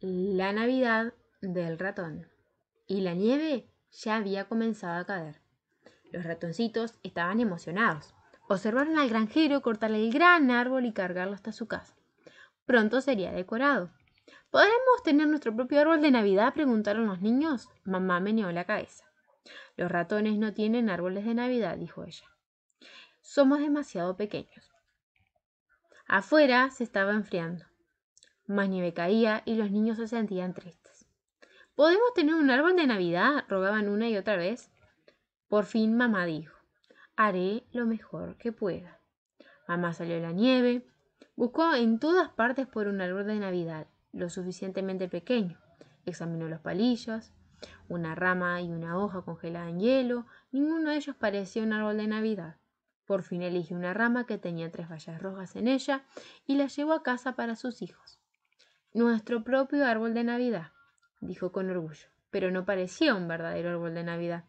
la Navidad del ratón y la nieve ya había comenzado a caer. Los ratoncitos estaban emocionados. Observaron al granjero cortar el gran árbol y cargarlo hasta su casa. Pronto sería decorado. ¿Podremos tener nuestro propio árbol de Navidad? preguntaron los niños. Mamá meneó la cabeza. Los ratones no tienen árboles de Navidad, dijo ella. Somos demasiado pequeños. Afuera se estaba enfriando. Más nieve caía y los niños se sentían tristes. ¿Podemos tener un árbol de Navidad? rogaban una y otra vez. Por fin mamá dijo, haré lo mejor que pueda. Mamá salió de la nieve, buscó en todas partes por un árbol de Navidad, lo suficientemente pequeño. Examinó los palillos, una rama y una hoja congelada en hielo, ninguno de ellos parecía un árbol de Navidad. Por fin eligió una rama que tenía tres vallas rojas en ella y la llevó a casa para sus hijos. Nuestro propio árbol de Navidad, dijo con orgullo, pero no parecía un verdadero árbol de Navidad.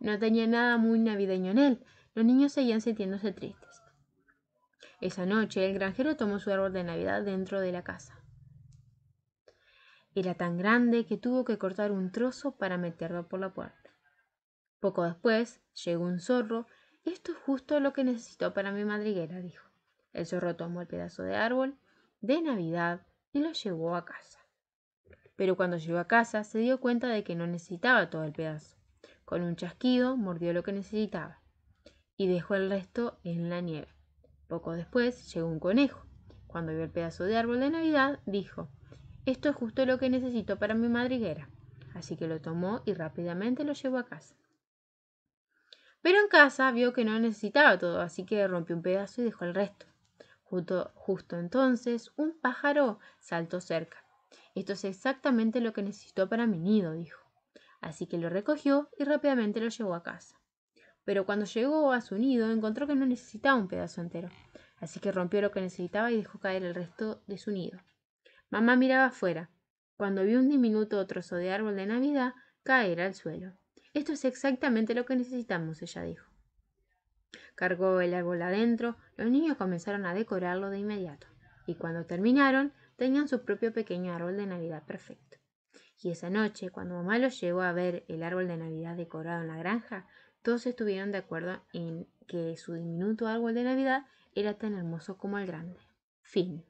No tenía nada muy navideño en él. Los niños seguían sintiéndose tristes. Esa noche el granjero tomó su árbol de Navidad dentro de la casa. Era tan grande que tuvo que cortar un trozo para meterlo por la puerta. Poco después llegó un zorro. Esto es justo lo que necesito para mi madriguera, dijo. El zorro tomó el pedazo de árbol de Navidad y lo llevó a casa. Pero cuando llegó a casa se dio cuenta de que no necesitaba todo el pedazo. Con un chasquido mordió lo que necesitaba y dejó el resto en la nieve. Poco después llegó un conejo. Cuando vio el pedazo de árbol de Navidad, dijo, esto es justo lo que necesito para mi madriguera. Así que lo tomó y rápidamente lo llevó a casa. Pero en casa vio que no necesitaba todo, así que rompió un pedazo y dejó el resto. Justo, entonces, un pájaro saltó cerca. Esto es exactamente lo que necesito para mi nido, dijo. Así que lo recogió y rápidamente lo llevó a casa. Pero cuando llegó a su nido encontró que no necesitaba un pedazo entero. Así que rompió lo que necesitaba y dejó caer el resto de su nido. Mamá miraba afuera, cuando vio un diminuto trozo de árbol de Navidad caer al suelo. Esto es exactamente lo que necesitamos, ella dijo. Cargó el árbol adentro, los niños comenzaron a decorarlo de inmediato, y cuando terminaron, tenían su propio pequeño árbol de Navidad perfecto. Y esa noche, cuando mamá los llevó a ver el árbol de Navidad decorado en la granja, todos estuvieron de acuerdo en que su diminuto árbol de Navidad era tan hermoso como el grande. Fin.